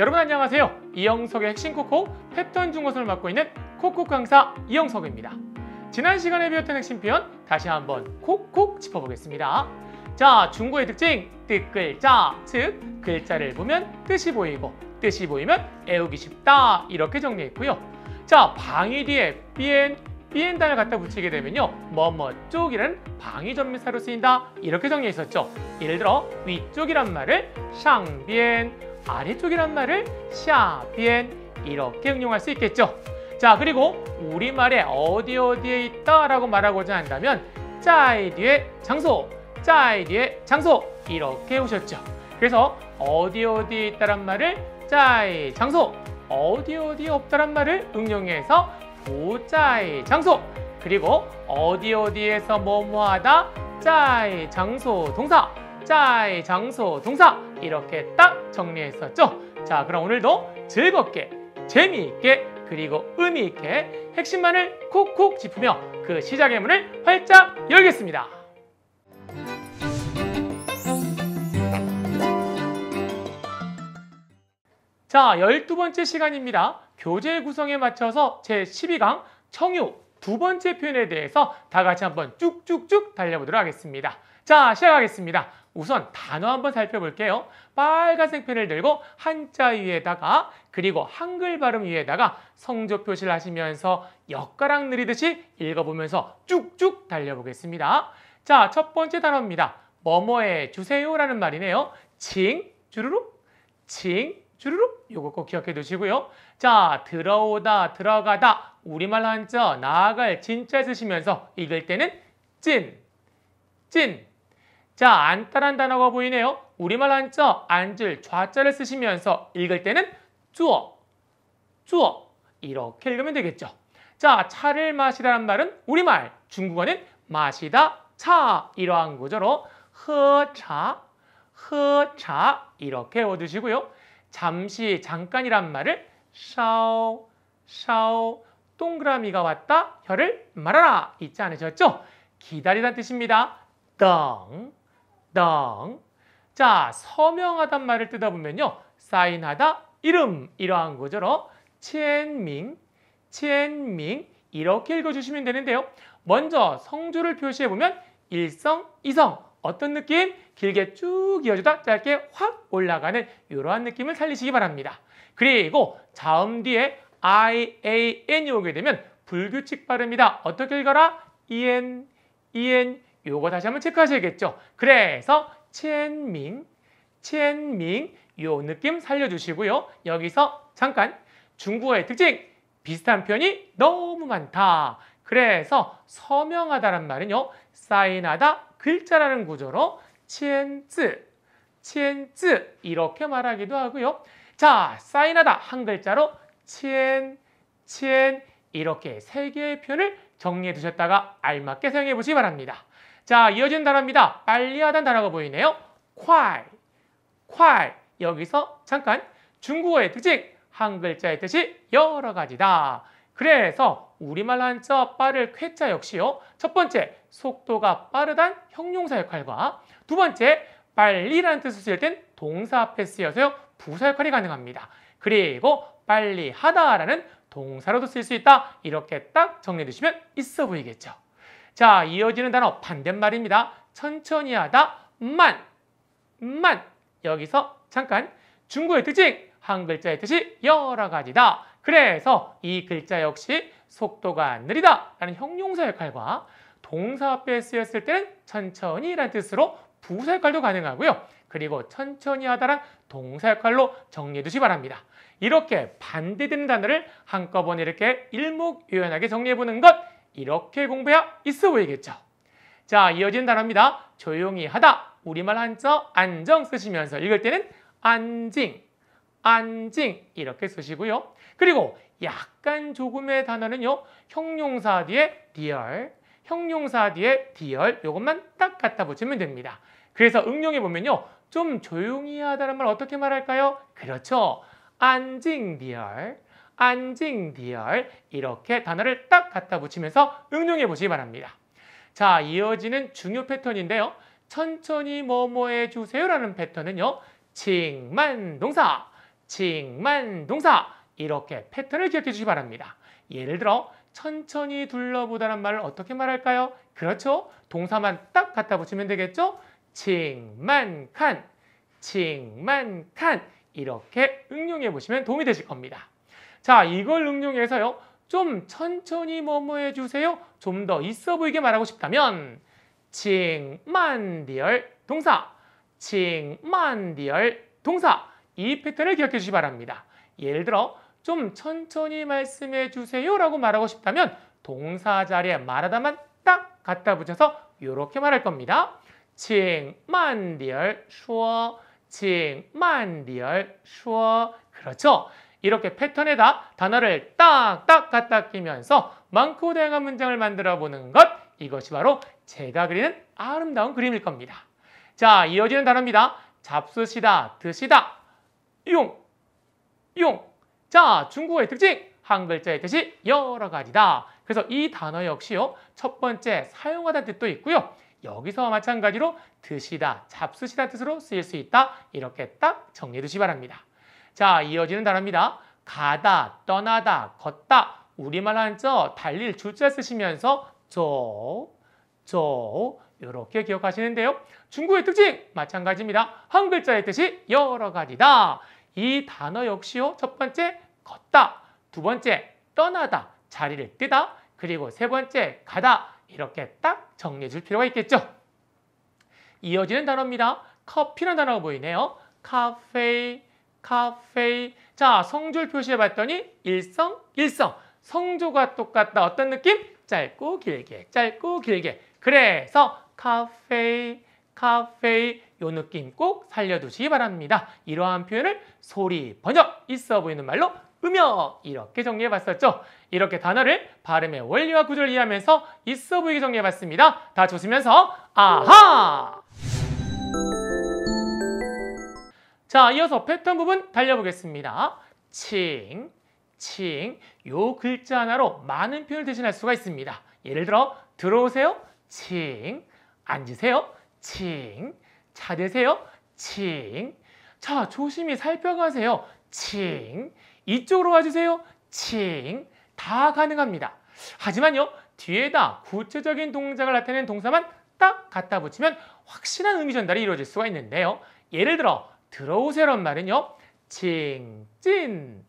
여러분 안녕하세요. 이영석의 핵심 코코 패턴 중거선을 맡고 있는 코콕 강사 이영석입니다. 지난 시간에 배웠던 핵심 표현 다시 한번 콕콕 짚어보겠습니다. 자, 중고의 특징 뜻글자, 즉 글자를 보면 뜻이 보이고 뜻이 보이면 애우기 쉽다 이렇게 정리했고요. 자, 방위 뒤에 비엔 비엔 단을 갖다 붙이게 되면요. 뭐뭐 쪽이라는 방위 전미사로 쓰인다 이렇게 정리했었죠. 예를 들어 위쪽이란 말을 샹비엔 아래쪽이란 말을 샤비엔 이렇게 응용할 수 있겠죠. 자 그리고 우리말에 어디 어디에 있다 라고 말하고자 한다면 짜이 뒤에 장소, 짜이 뒤에 장소 이렇게 오셨죠. 그래서 어디 어디에 있다란 말을 짜이 장소, 어디 어디에 없다란 말을 응용해서 보짜이 장소 그리고 어디 어디에서 뭐뭐하다 짜이 장소 동사 자이 장소, 동사 이렇게 딱 정리했었죠? 자, 그럼 오늘도 즐겁게, 재미있게, 그리고 의미있게 핵심만을 콕콕 짚으며 그 시작의 문을 활짝 열겠습니다. 자, 열두 번째 시간입니다. 교재 구성에 맞춰서 제12강 청유 두 번째 표현에 대해서 다 같이 한번 쭉쭉쭉 달려보도록 하겠습니다. 자, 시작하겠습니다. 우선 단어 한번 살펴볼게요. 빨간색 펜을 들고 한자 위에다가 그리고 한글 발음 위에다가 성조 표시를 하시면서 엿가락 느리듯이 읽어보면서 쭉쭉 달려보겠습니다. 자, 첫 번째 단어입니다. 뭐뭐해 주세요라는 말이네요. 칭, 주르륵, 칭, 주르륵 요거 꼭 기억해 두시고요. 자, 들어오다, 들어가다 우리말 한자 나아갈 진짜 쓰시면서 읽을 때는 찐, 찐, 자, 안다란 단어가 보이네요. 우리말 한자, 안을 좌자를 쓰시면서 읽을 때는 주어, 주어 이렇게 읽으면 되겠죠. 자, 차를 마시다는 말은 우리말, 중국어는 마시다, 차 이러한 구조로 허차, 허차 이렇게 외워두시고요. 잠시, 잠깐이란 말을 샤오, 샤오 동그라미가 왔다, 혀를 말아라 잊지 않으셨죠? 기다리란 뜻입니다. 덩 덩. 자, 서명하단 말을 뜯어보면요. 사인하다, 이름 이러한 거죠. 첸밍, 첸밍 이렇게 읽어주시면 되는데요. 먼저 성조를 표시해보면 일성, 이성 어떤 느낌? 길게 쭉 이어주다 짧게 확 올라가는 이러한 느낌을 살리시기 바랍니다. 그리고 자음 뒤에 IAN이 오게 되면 불규칙 발음이다. 어떻게 읽어라? EN, EN 요거 다시 한번 체크하셔야겠죠. 그래서 첸밍, 첸밍 요 느낌 살려주시고요. 여기서 잠깐 중국어의 특징 비슷한 표현이 너무 많다. 그래서 서명하다란 말은요. 사인하다 글자라는 구조로 첸쯔, 첸쯔 이렇게 말하기도 하고요. 자, 사인하다 한 글자로 첸, 첸 이렇게 세 개의 표현을 정리해 두셨다가 알맞게 사용해 보시기 바랍니다. 자, 이어진 단어입니다. 빨리 하단 단어가 보이네요. 콰이, 콰이. 여기서 잠깐 중국어의 특징, 한 글자의 뜻이 여러 가지다. 그래서 우리말 로 한자 빠를 쾌자 역시요. 첫 번째, 속도가 빠르단 형용사 역할과 두 번째, 빨리라는 뜻을 쓰일 땐 동사 앞에 쓰여서요. 부사 역할이 가능합니다. 그리고 빨리 하다라는 동사로도 쓸 수 있다. 이렇게 딱 정리해 두시면 있어 보이겠죠. 자, 이어지는 단어 반대말입니다. 천천히 하다, 만, 만. 여기서 잠깐 중국의 특징, 한 글자의 뜻이 여러 가지다. 그래서 이 글자 역시 속도가 느리다 라는 형용사 역할과 동사 앞에 쓰였을 때는 천천히 라는 뜻으로 부사 역할도 가능하고요. 그리고 천천히 하다란 동사 역할로 정리해 두시 바랍니다. 이렇게 반대되는 단어를 한꺼번에 이렇게 일목요연하게 정리해 보는 것 이렇게 공부해야 있어 보이겠죠? 자, 이어지는 단어입니다. 조용히 하다. 우리말 한자 안정 쓰시면서 읽을 때는 안징, 안징 이렇게 쓰시고요. 그리고 약간 조금의 단어는요. 형용사 뒤에 디얼, 형용사 뒤에 디얼 이것만 딱 갖다 붙이면 됩니다. 그래서 응용해 보면요. 좀 조용히 하다는 말 어떻게 말할까요? 그렇죠. 안징 디얼. 안징디얼 이렇게 단어를 딱 갖다 붙이면서 응용해 보시기 바랍니다. 자, 이어지는 중요 패턴인데요. 천천히 뭐뭐해 주세요라는 패턴은요. 칭만동사, 칭만동사 이렇게 패턴을 기억해 주시기 바랍니다. 예를 들어 천천히 둘러보다는 말을 어떻게 말할까요? 그렇죠. 동사만 딱 갖다 붙이면 되겠죠? 칭만칸, 칭만칸 이렇게 응용해 보시면 도움이 되실 겁니다. 자, 이걸 응용해서요. 좀 천천히 뭐뭐 해주세요. 좀 더 있어 보이게 말하고 싶다면 칭만디얼 동사 칭만디얼 동사 이 패턴을 기억해 주시기 바랍니다. 예를 들어 좀 천천히 말씀해 주세요 라고 말하고 싶다면 동사 자리에 말하다만 딱 갖다 붙여서 이렇게 말할 겁니다. 칭만디얼 슈어 칭만디얼 슈어 그렇죠? 이렇게 패턴에다 단어를 딱딱 갖다 끼면서 많고 다양한 문장을 만들어 보는 것 이것이 바로 제가 그리는 아름다운 그림일 겁니다. 자, 이어지는 단어입니다. 잡수시다, 드시다, 용, 용. 자, 중국어의 특징, 한 글자의 뜻이 여러 가지다. 그래서 이 단어 역시요, 첫 번째 사용하다 뜻도 있고요. 여기서 마찬가지로 드시다, 잡수시다 뜻으로 쓰일 수 있다. 이렇게 딱 정리해 두시 바랍니다. 자, 이어지는 단어입니다. 가다, 떠나다, 걷다. 우리말 한자 달릴 줄자 쓰시면서 저, 저 이렇게 기억하시는데요. 중국의 특징 마찬가지입니다. 한 글자의 뜻이 여러 가지다. 이 단어 역시요. 첫 번째 걷다, 두 번째 떠나다, 자리를 뜨다, 그리고 세 번째 가다 이렇게 딱 정리해 줄 필요가 있겠죠. 이어지는 단어입니다. 커피라는 단어가 보이네요. 카페, 카페인. 자, 성조 표시해 봤더니 일성, 일성. 성조가 똑같다. 어떤 느낌? 짧고 길게, 짧고 길게. 그래서 카페인, 카페인 요 느낌 꼭 살려두시기 바랍니다. 이러한 표현을 소리, 번역, 있어 보이는 말로 음역 이렇게 정리해봤었죠. 이렇게 단어를 발음의 원리와 구조를 이해하면서 있어 보이게 정리해봤습니다. 다 조시면서 아하! 자, 이어서 패턴 부분 달려보겠습니다. 칭, 칭. 요 글자 하나로 많은 표현을 대신할 수가 있습니다. 예를 들어 들어오세요. 칭. 앉으세요. 칭. 차 드세요. 칭. 자, 조심히 살펴가세요. 칭. 이쪽으로 와주세요. 칭. 다 가능합니다. 하지만요. 뒤에다 구체적인 동작을 나타내는 동사만 딱 갖다 붙이면 확실한 의미 전달이 이루어질 수가 있는데요. 예를 들어 들어오세란 요 말은요. 칭찐,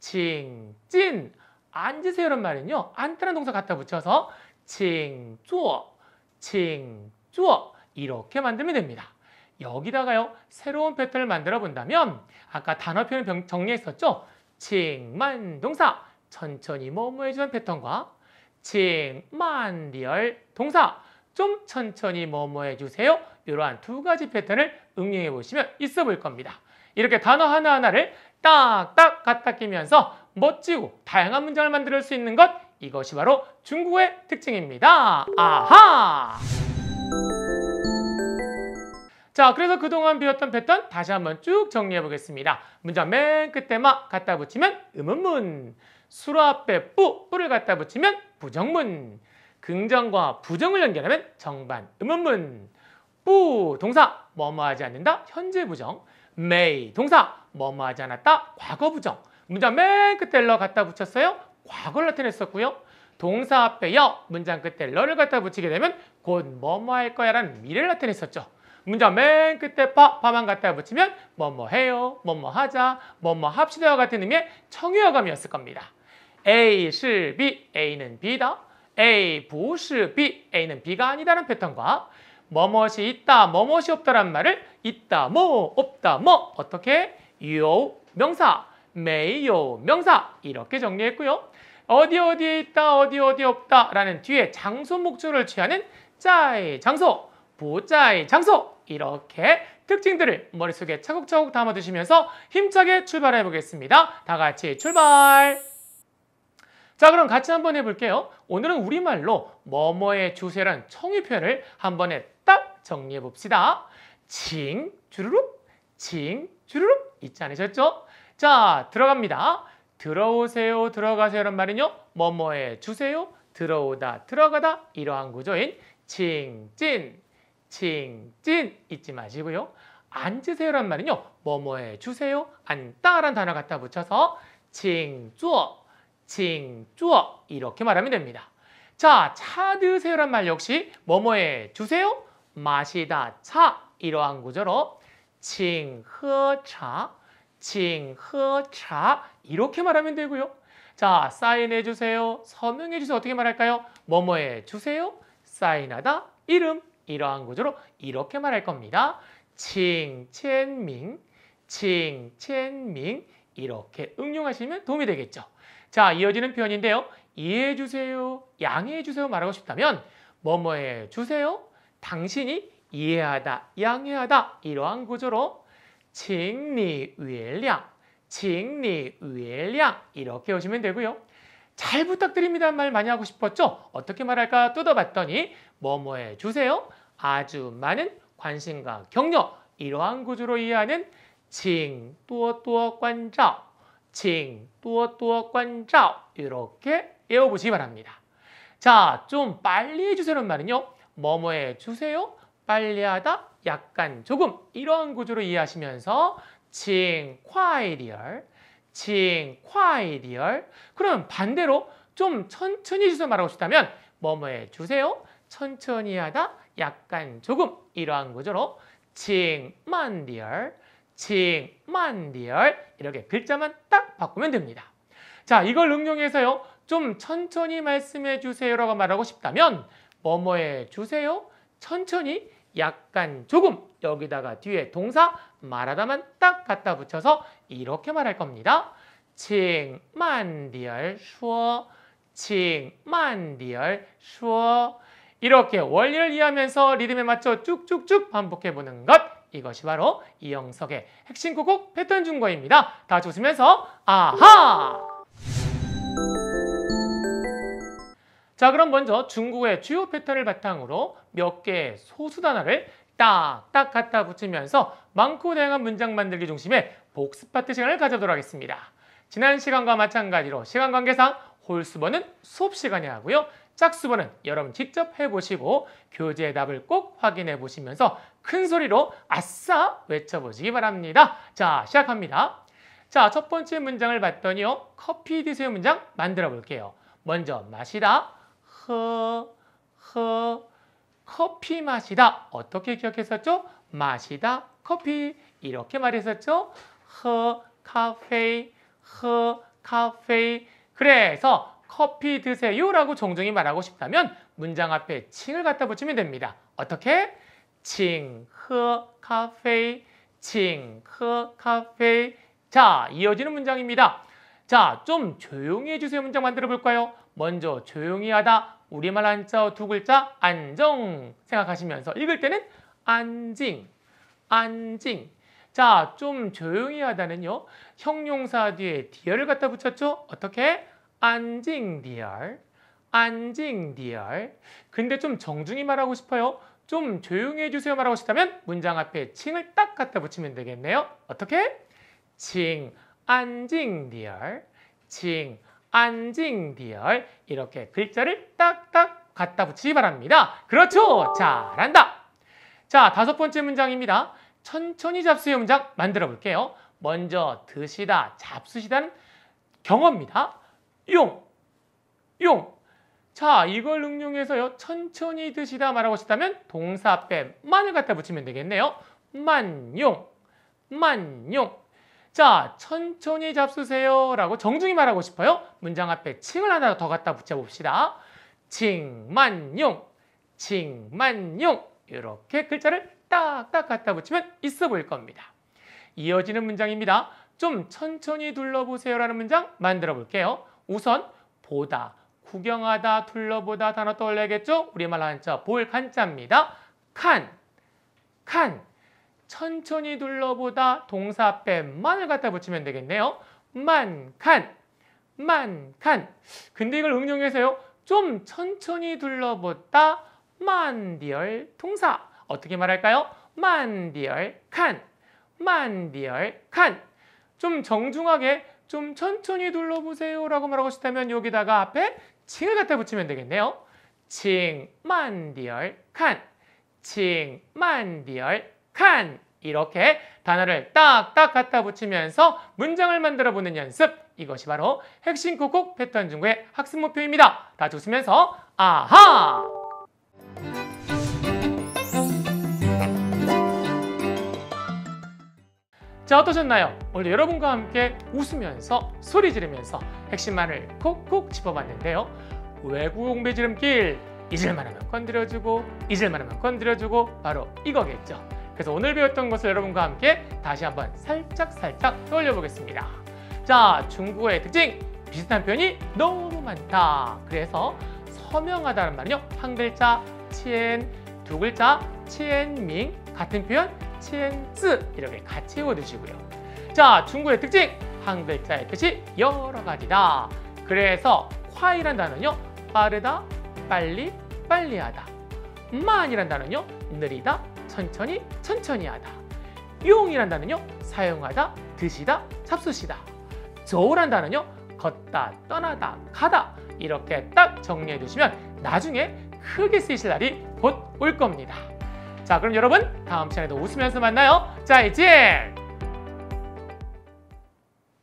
칭찐. 앉으세요란 말은요. 앉다는 동사 갖다 붙여서 칭쪼, 칭쪼 이렇게 만들면 됩니다. 여기다가요. 새로운 패턴을 만들어 본다면 아까 단어 표현 정리했었죠. 칭만 동사 천천히 머무해주는 패턴과 칭만 리얼 동사 좀 천천히 뭐뭐 해주세요. 이러한 두 가지 패턴을 응용해 보시면 있어 볼 겁니다. 이렇게 단어 하나하나를 딱딱 갖다 끼면서 멋지고 다양한 문장을 만들 수 있는 것 이것이 바로 중국의 특징입니다. 아하! 자, 그래서 그동안 배웠던 패턴 다시 한번 쭉 정리해 보겠습니다. 문장 맨 끝에만 갖다 붙이면 음음문 수라 앞에 뿌, 뿌를 갖다 붙이면 부정문 긍정과 부정을 연결하면 정반 음음문 뿌 동사 뭐 뭐하지 않는다 현재 부정 m a 동사 뭐 뭐하지 않았다 과거 부정 문장 맨 끝에 러 갖다 붙였어요 과거를 나타냈었고요 동사 앞에 여 문장 끝에 러를 갖다 붙이게 되면 곧 뭐 뭐 할 거야 라는 미래를 나타냈었죠 문장 맨 끝에 파, 파만 갖다 붙이면 뭐 뭐 해요, 뭐 뭐 하자, 뭐 뭐 합시다와 같은 의미의 청유어감이었을 겁니다. A, 실, B, A는 B다. A, 不是 B, A는 B가 아니다는 패턴과 뭐뭐이 있다, 뭐뭐이없다는 말을 있다, 뭐, 없다, 뭐 어떻게? 요, 명사, 매요 명사 이렇게 정리했고요. 어디 어디에 있다, 어디 어디 없다 라는 뒤에 장소 목적을 취하는 짜이 장소, 부짜이 장소 이렇게 특징들을 머릿속에 차곡차곡 담아두시면서 힘차게 출발해 보겠습니다. 다 같이 출발! 자 그럼 같이 한번 해볼게요. 오늘은 우리말로 뭐뭐의 주세란 청유 표현을 한 번에 딱 정리해 봅시다. 징 주르륵, 징 주르륵 잊지 않으셨죠? 자 들어갑니다. 들어오세요, 들어가세요란 말은요. 뭐뭐에 주세요, 들어오다, 들어가다 이러한 구조인 징찐징찐 잊지 마시고요. 앉으세요란 말은요. 뭐뭐에 주세요, 앉다란 단어 갖다 붙여서 칭, 쪼, 칭쭈어 이렇게 말하면 됩니다. 자, 차 드세요란 말 역시 뭐뭐에 주세요, 마시다, 차 이러한 구조로 칭 허차, 칭 허 차 이렇게 말하면 되고요. 자, 사인해 주세요, 서명해 주세요 어떻게 말할까요? 뭐뭐에 주세요, 사인하다, 이름 이러한 구조로 이렇게 말할 겁니다. 칭첸밍, 칭첸밍 이렇게 응용하시면 도움이 되겠죠. 자, 이어지는 표현인데요. 이해해 주세요, 양해해 주세요 말하고 싶다면 뭐뭐해 주세요, 당신이 이해하다, 양해하다 이러한 구조로 请你原谅,请你原谅 이렇게 오시면 되고요. 잘 부탁드립니다 말 많이 하고 싶었죠? 어떻게 말할까 뜯어봤더니 뭐뭐해 주세요, 아주 많은 관심과 격려 이러한 구조로 이해하는 请多多 관자 칭또 또어 관照 이렇게 외워보시기 바랍니다. 자, 좀 빨리 해주세요는 말은요. 뭐뭐 해주세요. 빨리 하다, 약간, 조금 이런 구조로 이해하시면서 칭, 콰이리얼, 칭, 콰이리얼 그럼 반대로 좀 천천히 해주세요 말하고 싶다면 뭐뭐 해주세요. 천천히 하다, 약간, 조금 이러한 구조로 칭, 만리얼, 칭만리얼 이렇게 글자만 딱 바꾸면 됩니다. 자 이걸 응용해서요. 좀 천천히 말씀해 주세요라고 말하고 싶다면 뭐뭐 해 주세요. 천천히 약간 조금 여기다가 뒤에 동사 말하다만 딱 갖다 붙여서 이렇게 말할 겁니다. 칭만디얼 슈어 칭만디얼 슈어 이렇게 원리를 이해하면서 리듬에 맞춰 쭉쭉쭉 반복해 보는 것 이것이 바로 이영석의 핵심 구곡 패턴 중거입니다. 다 좋으면서 아하! 자 그럼 먼저 중국의 주요 패턴을 바탕으로 몇 개의 소수 단어를 딱딱 갖다 붙이면서 많고 다양한 문장 만들기 중심의 복습 파트 시간을 가져보도록 하겠습니다. 지난 시간과 마찬가지로 시간 관계상 홀수번은 수업 시간에 하고요. 짝수번은 여러분 직접 해보시고 교재의 답을 꼭 확인해 보시면서 큰 소리로 아싸 외쳐보시기 바랍니다. 자, 시작합니다. 자, 첫 번째 문장을 봤더니요. 커피 드세요 문장 만들어 볼게요. 먼저 마시다, 허, 허, 커피 마시다. 어떻게 기억했었죠? 마시다, 커피. 이렇게 말했었죠? 허, 카페, 허, 카페. 그래서 커피 드세요라고 종종이 말하고 싶다면 문장 앞에 칭을 갖다 붙이면 됩니다. 어떻게? 칭, 허, 카페이, 칭, 허, 카페 자, 이어지는 문장입니다. 자, 좀 조용히 해주세요 문장 만들어 볼까요? 먼저 조용히 하다, 우리말 한자어 두 글자, 안정 생각하시면서 읽을 때는 안징, 안징. 자, 좀 조용히 하다는요. 형용사 뒤에 디얼을 갖다 붙였죠? 어떻게? 안징 디얼, 안징 디얼. 근데 좀 정중히 말하고 싶어요. 좀 조용히 해주세요 말하고 싶다면 문장 앞에 칭을 딱 갖다 붙이면 되겠네요. 어떻게? 칭, 안징, 디얼, 칭, 안징, 디얼 이렇게 글자를 딱딱 갖다 붙이기 바랍니다. 그렇죠! 잘한다! 자, 다섯 번째 문장입니다. 천천히 잡수의 문장 만들어 볼게요. 먼저 드시다, 잡수시다는 경어입니다. 용, 용, 자, 이걸 응용해서요. 천천히 드시다 말하고 싶다면 동사 앞에 만을 갖다 붙이면 되겠네요. 만용, 만용. 자, 천천히 잡수세요 라고 정중히 말하고 싶어요. 문장 앞에 칭을 하나 더 갖다 붙여봅시다. 칭만용, 칭만용. 이렇게 글자를 딱딱 갖다 붙이면 있어 보일 겁니다. 이어지는 문장입니다. 좀 천천히 둘러보세요라는 문장 만들어 볼게요. 우선 보다, 구경하다, 둘러보다 단어 떠올려야겠죠? 우리말 로 한자, 볼 한자입니다. 칸, 칸. 천천히 둘러보다 동사 앞에 만을 갖다 붙이면 되겠네요. 만, 칸, 만, 칸. 근데 이걸 응용해서요. 좀 천천히 둘러보다 만디얼 동사. 어떻게 말할까요? 만디얼 칸, 만디얼 칸. 좀 정중하게 좀 천천히 둘러보세요 라고 말하고 싶다면 여기다가 앞에 칭을 갖다 붙이면 되겠네요. 칭만디얼 칸, 칭만디얼 칸 이렇게 단어를 딱딱 갖다 붙이면서 문장을 만들어 보는 연습 이것이 바로 핵심 콕콕 패턴 중구의 학습 목표입니다. 다 웃으면서 아하! 자 어떠셨나요? 오늘 여러분과 함께 웃으면서 소리 지르면서 핵심만을 콕콕 짚어봤는데요. 외국 공배 지름길 잊을만 하면 건드려주고 잊을만 하면 건드려주고 바로 이거겠죠. 그래서 오늘 배웠던 것을 여러분과 함께 다시 한번 살짝살짝 떠올려 보겠습니다. 자 중국어의 특징 비슷한 표현이 너무 많다. 그래서 서명하다는 말은요 한 글자 치엔 두 글자 치엔밍 같은 표현 치엔스 이렇게 같이 외우시고요. 자, 중국의 특징! 한 글자의 뜻이 여러 가지다. 그래서 화이란 단어는요. 빠르다, 빨리, 빨리하다. 만이란 단어는요. 느리다, 천천히, 천천히하다. 용이란 단어는요. 사용하다, 드시다, 잡수시다. 저우란 단어는요. 걷다, 떠나다, 가다. 이렇게 딱 정리해 두시면 나중에 크게 쓰실 날이 곧 올 겁니다. 자 그럼 여러분 다음 시간에도 웃으면서 만나요. 자 이제